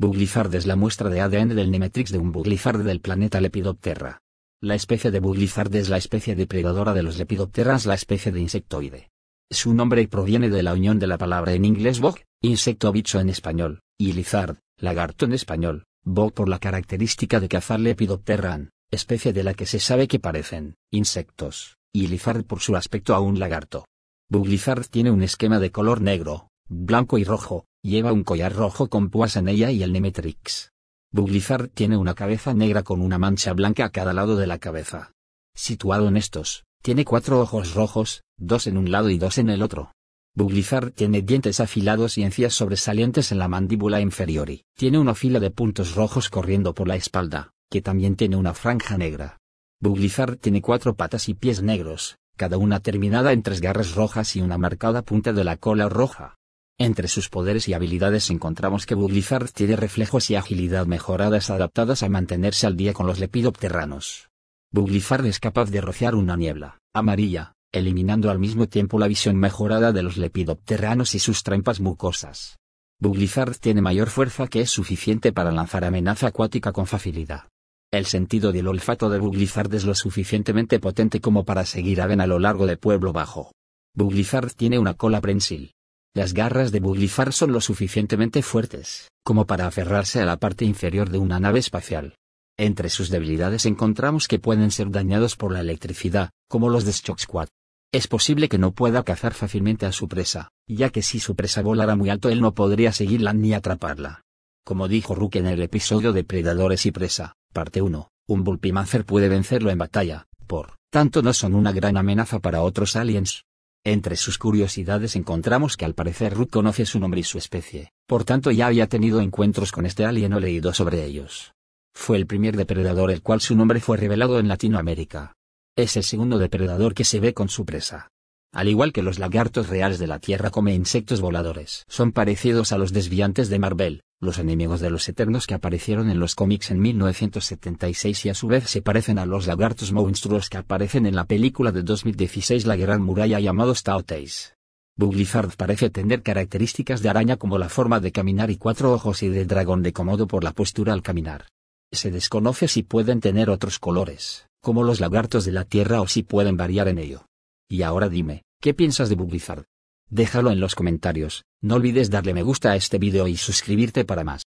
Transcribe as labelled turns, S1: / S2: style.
S1: Buglizard es la muestra de ADN del Nemetrix de un Buglizard del planeta Lepidoptera. La especie de Buglizard es la especie depredadora de los Lepidopteras, la especie de insectoide. Su nombre proviene de la unión de la palabra en inglés bog, insecto bicho en español, y lizard, lagarto en español, bog por la característica de cazar Lepidopteran, especie de la que se sabe que parecen insectos, y lizard por su aspecto a un lagarto. Buglizard tiene un esquema de color negro, blanco y rojo, Lleva un collar rojo con púas en ella y el Nemetrix. Buglizar tiene una cabeza negra con una mancha blanca a cada lado de la cabeza. Situado en estos, tiene cuatro ojos rojos, dos en un lado y dos en el otro. Buglizar tiene dientes afilados y encías sobresalientes en la mandíbula inferior y tiene una fila de puntos rojos corriendo por la espalda, que también tiene una franja negra. Buglizar tiene cuatro patas y pies negros, cada una terminada en tres garras rojas y una marcada punta de la cola roja. Entre sus poderes y habilidades encontramos que Buglizard tiene reflejos y agilidad mejoradas adaptadas a mantenerse al día con los lepidopterranos. Buglizard es capaz de rociar una niebla amarilla, eliminando al mismo tiempo la visión mejorada de los lepidopterranos y sus trampas mucosas. Buglizard tiene mayor fuerza que es suficiente para lanzar amenaza acuática con facilidad. El sentido del olfato de Buglizard es lo suficientemente potente como para seguir a a lo largo de Pueblo Bajo. Buglizard tiene una cola prensil, las garras de Buglifar son lo suficientemente fuertes, como para aferrarse a la parte inferior de una nave espacial. Entre sus debilidades encontramos que pueden ser dañados por la electricidad, como los de Shock Squad. Es posible que no pueda cazar fácilmente a su presa, ya que si su presa volara muy alto él no podría seguirla ni atraparla. Como dijo Rook en el episodio de Predadores y Presa, parte 1, un Bulpimancer puede vencerlo en batalla, por tanto no son una gran amenaza para otros aliens. Entre sus curiosidades encontramos que al parecer Ruth conoce su nombre y su especie, por tanto ya había tenido encuentros con este alieno leído sobre ellos. Fue el primer depredador el cual su nombre fue revelado en Latinoamérica. Es el segundo depredador que se ve con su presa. Al igual que los lagartos reales de la Tierra come insectos voladores. Son parecidos a los desviantes de Marvel, los enemigos de los Eternos que aparecieron en los cómics en 1976 y a su vez se parecen a los lagartos monstruos que aparecen en la película de 2016 La Gran Muralla llamados Taoteis. Buglizard parece tener características de araña como la forma de caminar y cuatro ojos y de dragón de comodo por la postura al caminar. Se desconoce si pueden tener otros colores, como los lagartos de la tierra o si pueden variar en ello. Y ahora dime, ¿qué piensas de Buglizard? Déjalo en los comentarios, no olvides darle me gusta a este video y suscribirte para más.